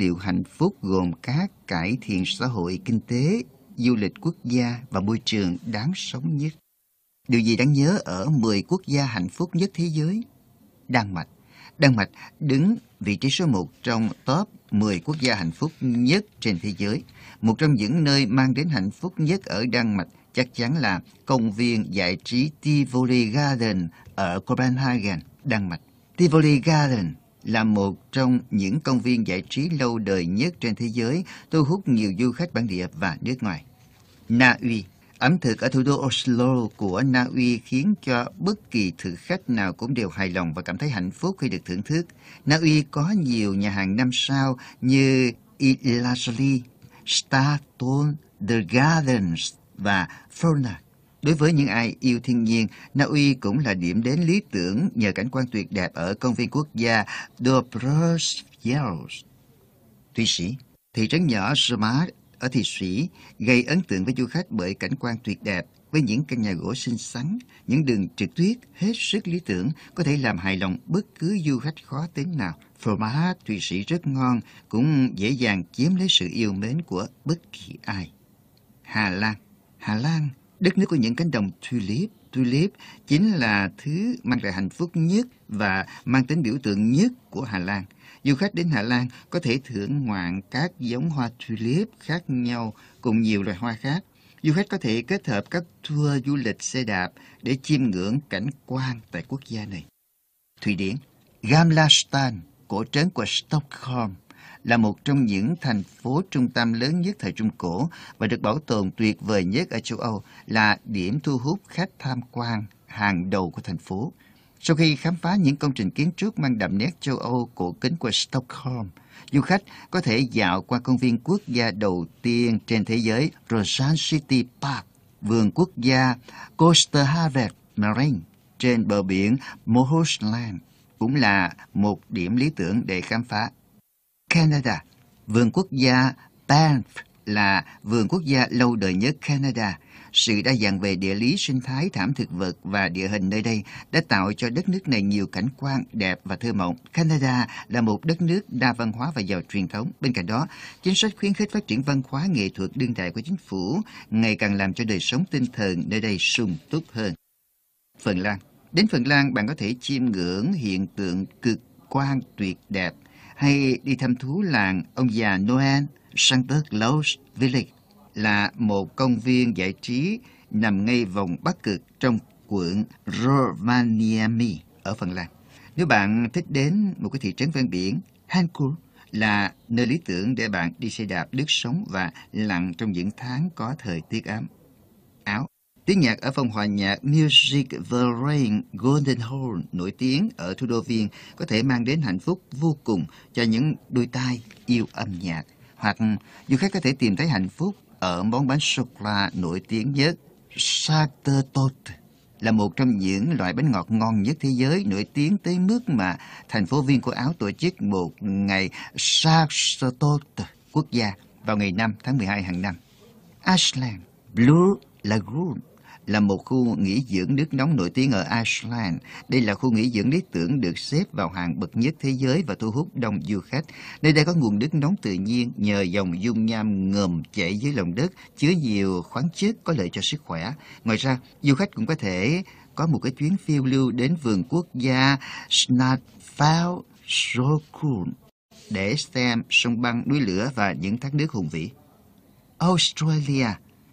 liệu hạnh phúc gồm các cải thiện xã hội, kinh tế, du lịch quốc gia và môi trường đáng sống nhất. Điều gì đáng nhớ ở 10 quốc gia hạnh phúc nhất thế giới? Đan Mạch. Đan Mạch đứng vị trí số 1 trong top 10 quốc gia hạnh phúc nhất trên thế giới. Một trong những nơi mang đến hạnh phúc nhất ở Đan Mạch chắc chắn là công viên giải trí Tivoli Garden ở Copenhagen, Đan Mạch. Tivoli Garden là một trong những công viên giải trí lâu đời nhất trên thế giới, thu hút nhiều du khách bản địa và nước ngoài. Na Uy Ẩm thực ở thủ đô Oslo của Na Uy khiến cho bất kỳ thực khách nào cũng đều hài lòng và cảm thấy hạnh phúc khi được thưởng thức. Na Uy có nhiều nhà hàng năm sao như Ilajli, Statoil, The Gardens và Frona. Đối với những ai yêu thiên nhiên, Na Uy cũng là điểm đến lý tưởng nhờ cảnh quan tuyệt đẹp ở công viên quốc gia Dobrospjels. Thụy Sĩ, thị trấn nhỏ Zermatt ở Thụy Sĩ gây ấn tượng với du khách bởi cảnh quan tuyệt đẹp với những căn nhà gỗ xinh xắn, những đường trượt tuyết hết sức lý tưởng có thể làm hài lòng bất cứ du khách khó tính nào. Zermatt Thụy Sĩ rất ngon, cũng dễ dàng chiếm lấy sự yêu mến của bất kỳ ai. Hà Lan Hà Lan Đất nước của những cánh đồng tulip, tulip chính là thứ mang lại hạnh phúc nhất và mang tính biểu tượng nhất của Hà Lan. Du khách đến Hà Lan có thể thưởng ngoạn các giống hoa tulip khác nhau cùng nhiều loài hoa khác. Du khách có thể kết hợp các tour du lịch xe đạp để chiêm ngưỡng cảnh quan tại quốc gia này. Thụy Điển, Gamla Stan, cổ trấn của Stockholm, là một trong những thành phố trung tâm lớn nhất thời Trung Cổ và được bảo tồn tuyệt vời nhất ở châu Âu là điểm thu hút khách tham quan hàng đầu của thành phố. Sau khi khám phá những công trình kiến trúc mang đậm nét châu Âu cổ kính của Stockholm, du khách có thể dạo qua công viên quốc gia đầu tiên trên thế giới Rosan City Park, vườn quốc gia Kosterhavet Marine trên bờ biển Mohusland cũng là một điểm lý tưởng để khám phá. Canada, vườn quốc gia Banff là vườn quốc gia lâu đời nhất Canada. Sự đa dạng về địa lý sinh thái thảm thực vật và địa hình nơi đây đã tạo cho đất nước này nhiều cảnh quan đẹp và thơ mộng. Canada là một đất nước đa văn hóa và giàu truyền thống. Bên cạnh đó, chính sách khuyến khích phát triển văn hóa nghệ thuật đương đại của chính phủ ngày càng làm cho đời sống tinh thần nơi đây sung túc hơn. Phần Lan Đến Phần Lan, bạn có thể chiêm ngưỡng hiện tượng cực quan tuyệt đẹp – hay đi thăm thú làng ông già Noel Santa Claus Village là một công viên giải trí nằm ngay vòng bắc cực trong quận Rovaniemi ở Phần Lan. Nếu bạn thích đến một cái thị trấn ven biển, Hankur là nơi lý tưởng để bạn đi xe đạp lướt sóng và lặn trong những tháng có thời tiết ấm. Tiếng nhạc ở phòng hòa nhạc Music The Golden Horn nổi tiếng ở thủ đô Viên có thể mang đến hạnh phúc vô cùng cho những đôi tai yêu âm nhạc. Hoặc du khách có thể tìm thấy hạnh phúc ở món bánh sô-cô-la nổi tiếng nhất Sartertot là một trong những loại bánh ngọt ngon nhất thế giới nổi tiếng tới mức mà thành phố Viên của Áo tổ chức một ngày Sartertot quốc gia vào ngày 5 tháng 12 hàng năm. Ashland Blue Lagoon là một khu nghỉ dưỡng nước nóng nổi tiếng ở Iceland. Đây là khu nghỉ dưỡng lý tưởng được xếp vào hàng bậc nhất thế giới và thu hút đông du khách. Nơi đây có nguồn nước nóng tự nhiên nhờ dòng dung nham ngầm chảy dưới lòng đất, chứa nhiều khoáng chất có lợi cho sức khỏe. Ngoài ra, du khách cũng có thể có một cái chuyến phiêu lưu đến vườn quốc gia Snæfellsjökull để xem sông băng, núi lửa và những thác nước hùng vĩ. Australia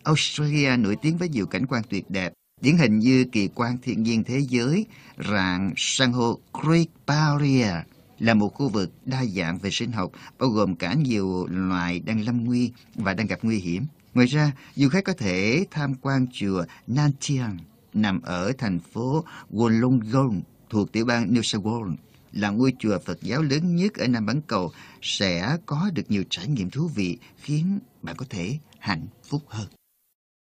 Australia nổi tiếng với nhiều cảnh quan tuyệt đẹp, điển hình như kỳ quan thiên nhiên thế giới rạn san hô Great Barrier là một khu vực đa dạng về sinh học, bao gồm cả nhiều loài đang lâm nguy và đang gặp nguy hiểm. Ngoài ra, du khách có thể tham quan chùa Nantian nằm ở thành phố Wollongong thuộc tiểu bang New South Wales là ngôi chùa Phật giáo lớn nhất ở Nam Bán Cầu sẽ có được nhiều trải nghiệm thú vị khiến bạn có thể hạnh phúc hơn.